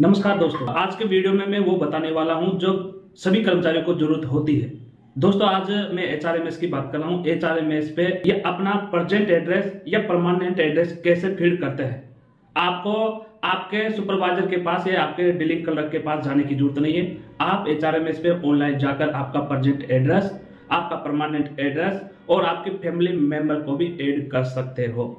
नमस्कार दोस्तों आज के वीडियो में मैं वो बताने वाला हूँ जो सभी कर्मचारियों को जरूरत होती है दोस्तों आज मैं एच आर एम एस की बात कर रहा हूँ एच आर एम एस पे ये अपना परजेंट एड्रेस या परमानेंट एड्रेस कैसे फीड करते हैं आपको आपके सुपरवाइजर के पास या आपके डीलिंग क्लर्क के पास जाने की जरूरत नहीं है आप एच आर एम एस पे ऑनलाइन जाकर आपका परजेंट एड्रेस आपका परमानेंट एड्रेस और आपके फैमिली मेंबर को भी एड कर सकते हो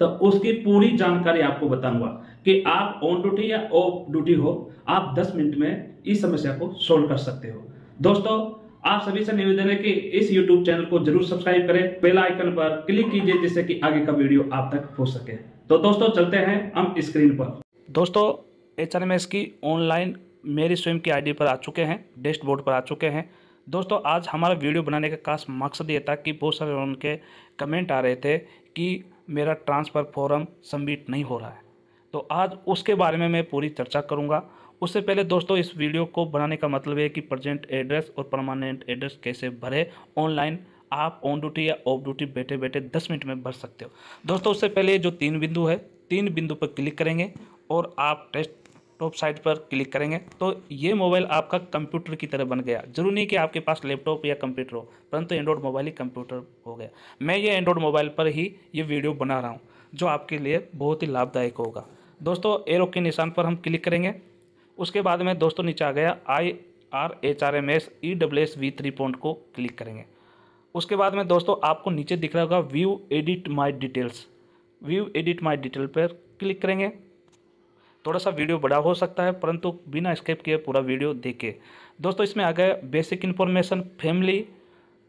तो उसकी पूरी जानकारी आपको बताऊंगा कि आप ऑन ड्यूटी या ऑफ ड्यूटी हो आप 10 मिनट में इस समस्या को सोल्व कर सकते हो दोस्तों आप सभी से निवेदन है कि इस YouTube चैनल को जरूर सब्सक्राइब करें बेल आइकन पर क्लिक कीजिए जिससे कि आगे का वीडियो आप तक पहुंच सके तो दोस्तों चलते हैं हम स्क्रीन पर दोस्तों एच एन की ऑनलाइन मेरी स्विम की आईडी पर आ चुके हैं डैशबोर्ड पर आ चुके हैं दोस्तों आज हमारा वीडियो बनाने का खास मकसद ये था कि बहुत सारे उनके कमेंट आ रहे थे कि मेरा ट्रांसफ़र फॉर्म सबमिट नहीं हो रहा है तो आज उसके बारे में मैं पूरी चर्चा करूँगा उससे पहले दोस्तों इस वीडियो को बनाने का मतलब है कि प्रजेंट एड्रेस और परमानेंट एड्रेस कैसे भरे ऑनलाइन आप ऑन ड्यूटी या ऑफ ड्यूटी बैठे बैठे दस मिनट में भर सकते हो दोस्तों उससे पहले जो तीन बिंदु है तीन बिंदु पर क्लिक करेंगे और आप टेस्ट टॉप साइड पर क्लिक करेंगे तो ये मोबाइल आपका कंप्यूटर की तरह बन गया जरूरी नहीं कि आपके पास लैपटॉप या कंप्यूटर हो परंतु एंड्रॉयड मोबाइल ही कंप्यूटर हो गया मैं ये एंड्रॉयड मोबाइल पर ही ये वीडियो बना रहा हूँ जो आपके लिए बहुत ही लाभदायक होगा दोस्तों एरो के निशान पर हम क्लिक करेंगे उसके बाद में दोस्तों नीचे आ गया I R H R M S E W S V three point को क्लिक करेंगे उसके बाद में दोस्तों आपको नीचे दिख रहा होगा view edit my details view edit my detail पर क्लिक करेंगे थोड़ा सा वीडियो बड़ा हो सकता है परंतु बिना स्केप किए पूरा वीडियो देखे दोस्तों इसमें आ गया बेसिक इन्फॉर्मेशन फैमिली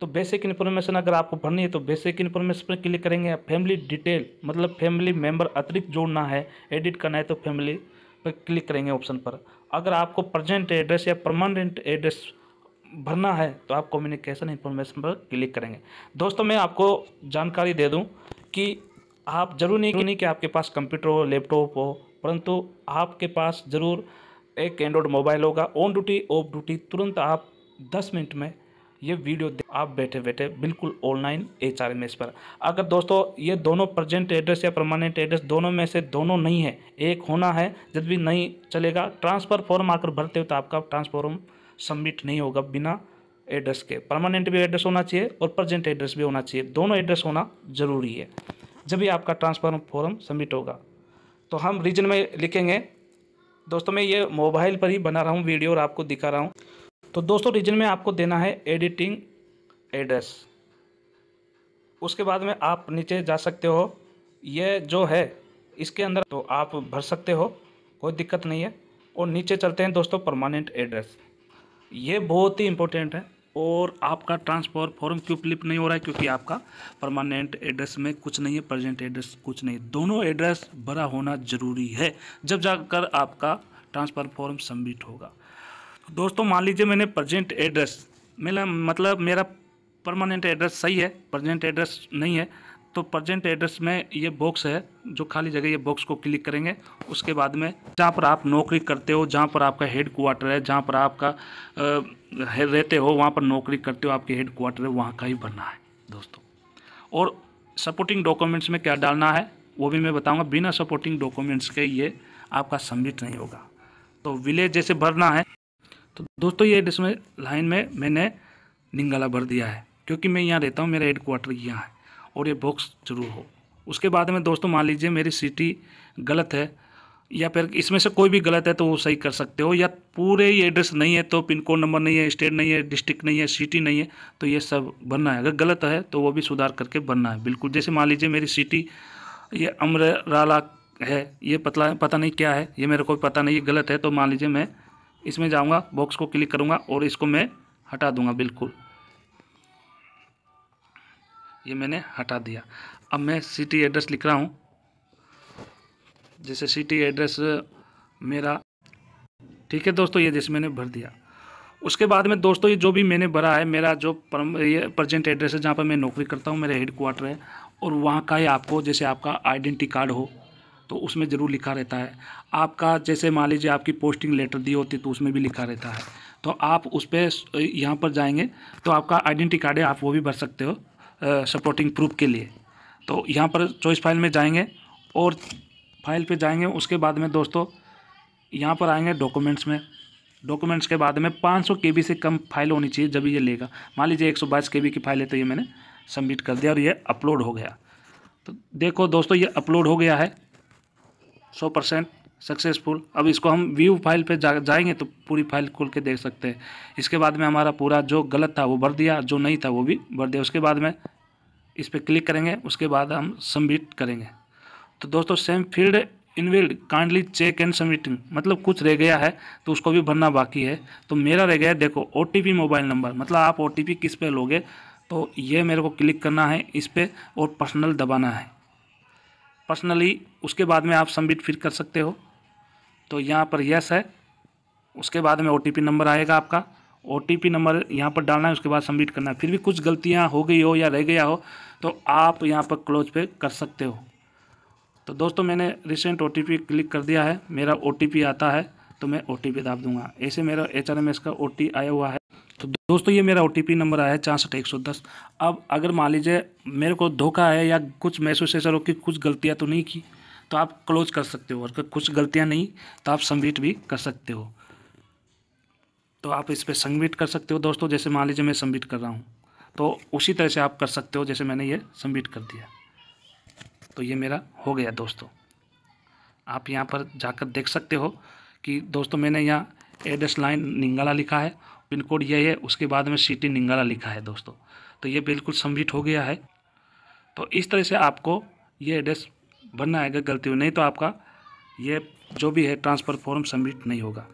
तो बेसिक इन्फॉर्मेशन अगर आपको भरनी है तो बेसिक इन्फॉर्मेशन पर क्लिक करेंगे फैमिली डिटेल मतलब फैमिली मेंबर अतिरिक्त जोड़ना है एडिट करना है तो फैमिली पर क्लिक करेंगे ऑप्शन पर अगर आपको प्रजेंट एड्रेस या परमानेंट एड्रेस भरना है तो आप कम्युनिकेशन इन्फॉर्मेशन पर क्लिक करेंगे दोस्तों मैं आपको जानकारी दे दूँ कि आप जरूर नहीं कि नहीं कि आपके पास कंप्यूटर हो लैपटॉप हो परंतु आपके पास ज़रूर एक एंड्रॉयड मोबाइल होगा ऑन ड्यूटी ऑफ ड्यूटी तुरंत आप दस मिनट में ये वीडियो आप बैठे बैठे बिल्कुल online H R M S पर अगर दोस्तों ये दोनों प्रजेंट एड्रेस या परमानेंट एड्रेस दोनों में से दोनों नहीं है एक होना है जब भी नहीं चलेगा ट्रांसफ़र फॉर्म आकर भरते हो तो आपका ट्रांसफॉर्म सबमिट नहीं होगा बिना एड्रेस के परमानेंट भी एड्रेस होना चाहिए और प्रजेंट एड्रेस भी होना चाहिए दोनों एड्रेस होना ज़रूरी है जब भी आपका ट्रांसफॉर्म फॉर्म सबमिट होगा तो हम रीजन में लिखेंगे दोस्तों मैं ये मोबाइल पर ही बना रहा हूँ वीडियो और आपको दिखा रहा हूँ तो दोस्तों रीजन में आपको देना है एडिटिंग एड्रेस उसके बाद में आप नीचे जा सकते हो ये जो है इसके अंदर तो आप भर सकते हो कोई दिक्कत नहीं है और नीचे चलते हैं दोस्तों परमानेंट एड्रेस ये बहुत ही इम्पोर्टेंट है और आपका ट्रांसफर फॉर्म क्यों फ्लिप नहीं हो रहा है क्योंकि आपका परमानेंट एड्रेस में कुछ नहीं है प्रेजेंट एड्रेस कुछ नहीं दोनों एड्रेस भरा होना ज़रूरी है जब जाकर आपका ट्रांसफर फॉर्म सबमिट होगा तो दोस्तों मान लीजिए मैंने प्रेजेंट एड्रेस मेरा मतलब मेरा परमानेंट एड्रेस सही है प्रजेंट एड्रेस नहीं है तो प्रजेंट एड्रेस में ये बॉक्स है जो खाली जगह ये बॉक्स को क्लिक करेंगे उसके बाद में जहाँ पर आप नौकरी करते हो जहाँ पर आपका हेड क्वार्टर है जहाँ पर आपका आ, रहते हो वहाँ पर नौकरी करते हो आपके हेड क्वार्टर है वहाँ का ही भरना है दोस्तों और सपोर्टिंग डॉक्यूमेंट्स में क्या डालना है वो भी मैं बताऊँगा बिना सपोर्टिंग डॉक्यूमेंट्स के ये आपका सबमिट नहीं होगा तो विलेज जैसे भरना है तो दोस्तों ये इसमें लाइन में मैंने निंगाला भर दिया है क्योंकि मैं यहाँ रहता हूँ मेरा हेड क्वार्टर यहाँ है और ये बॉक्स जरूर हो उसके बाद में दोस्तों मान लीजिए मेरी सिटी गलत है या फिर इसमें से कोई भी गलत है तो वो सही कर सकते हो या पूरे ही एड्रेस नहीं है तो पिन कोड नंबर नहीं है स्टेट नहीं है डिस्ट्रिक्ट नहीं है सिटी नहीं है तो ये सब बनना है अगर गलत है तो वो भी सुधार करके बनना है बिल्कुल जैसे मान लीजिए मेरी सिटी ये अमरराला है ये पता पता नहीं क्या है ये मेरे को पता नहीं ये गलत है तो मान लीजिए मैं इसमें जाऊँगा बॉक्स को क्लिक करूँगा और इसको मैं हटा दूँगा बिल्कुल ये मैंने हटा दिया अब मैं सिटी एड्रेस लिख रहा हूँ जैसे सिटी एड्रेस मेरा ठीक है दोस्तों ये जैसे मैंने भर दिया उसके बाद में दोस्तों ये जो भी मैंने भरा है मेरा जो ये प्रजेंट एड्रेस है जहाँ पर मैं नौकरी करता हूँ मेरा हेड क्वार्टर है और वहाँ का ही आपको जैसे आपका आइडेंटी कार्ड हो तो उसमें ज़रूर लिखा रहता है आपका जैसे मान लीजिए आपकी पोस्टिंग लेटर दी होती तो उसमें भी लिखा रहता है तो आप उस पर यहाँ पर जाएंगे तो आपका आइडेंटिटी कार्ड है आप वो भी भर सकते हो सपोर्टिंग प्रूफ के लिए तो यहाँ पर चॉइस फाइल में जाएंगे और फाइल पे जाएंगे उसके बाद में दोस्तों यहाँ पर आएंगे डॉक्यूमेंट्स में डॉक्यूमेंट्स के बाद में 500 बी से कम फाइल होनी चाहिए जब ये लेगा मान लीजिए 122 बी की फाइल है तो ये मैंने सबमिट कर दिया और ये अपलोड हो गया तो देखो दोस्तों ये अपलोड हो गया है सौ परसेंट सक्सेसफुल अब इसको हम व्यू फाइल पे जा जाएंगे तो पूरी फाइल खोल के देख सकते हैं इसके बाद में हमारा पूरा जो गलत था वो भर दिया जो नहीं था वो भी भर दिया उसके बाद में इस पर क्लिक करेंगे उसके बाद हम सबमिट करेंगे तो दोस्तों same field invalid kindly check and submitting मतलब कुछ रह गया है तो उसको भी भरना बाकी है तो मेरा रह गया है देखो ओ मोबाइल नंबर मतलब आप ओ किस पे लोगे तो ये मेरे को क्लिक करना है इस पर और पर्सनल दबाना है पर्सनली उसके बाद में आप सबमिट फिर कर सकते हो तो यहाँ पर यस है उसके बाद में ओ नंबर आएगा आपका ओ नंबर यहाँ पर डालना है उसके बाद सबमिट करना है फिर भी कुछ गलतियाँ हो गई हो या रह गया हो तो आप यहाँ पर क्लोज पे कर सकते हो तो दोस्तों मैंने रिसेंट ओ क्लिक कर दिया है मेरा ओ आता है तो मैं ओ टी दाब दूंगा ऐसे मेरा एच का ओ आया हुआ है तो दोस्तों ये मेरा ओ नंबर आया है चौंसठ एक सौ दस अब अगर मान लीजिए मेरे को धोखा है या कुछ महसूस ऐसा हो कि कुछ गलतियाँ तो नहीं की तो आप क्लोज कर सकते हो और कुछ गलतियाँ नहीं तो आप सबमिट भी कर सकते हो तो आप इस पर सबमिट कर सकते हो दोस्तों जैसे मान लीजिए मैं सबमिट कर रहा हूँ तो उसी तरह से आप कर सकते हो जैसे मैंने ये सबमिट कर दिया तो ये मेरा हो गया दोस्तों आप यहाँ पर जाकर देख सकते हो कि दोस्तों मैंने यहाँ एड्रेस लाइन निंगाला लिखा है पिन कोड यही है उसके बाद में सिटी निंगाला लिखा है दोस्तों तो ये बिल्कुल सबमिट हो गया है तो इस तरह से आपको ये एड्रेस भरना आएगा गलती हुई नहीं तो आपका ये जो भी है ट्रांसफ़र फॉर्म सबमिट नहीं होगा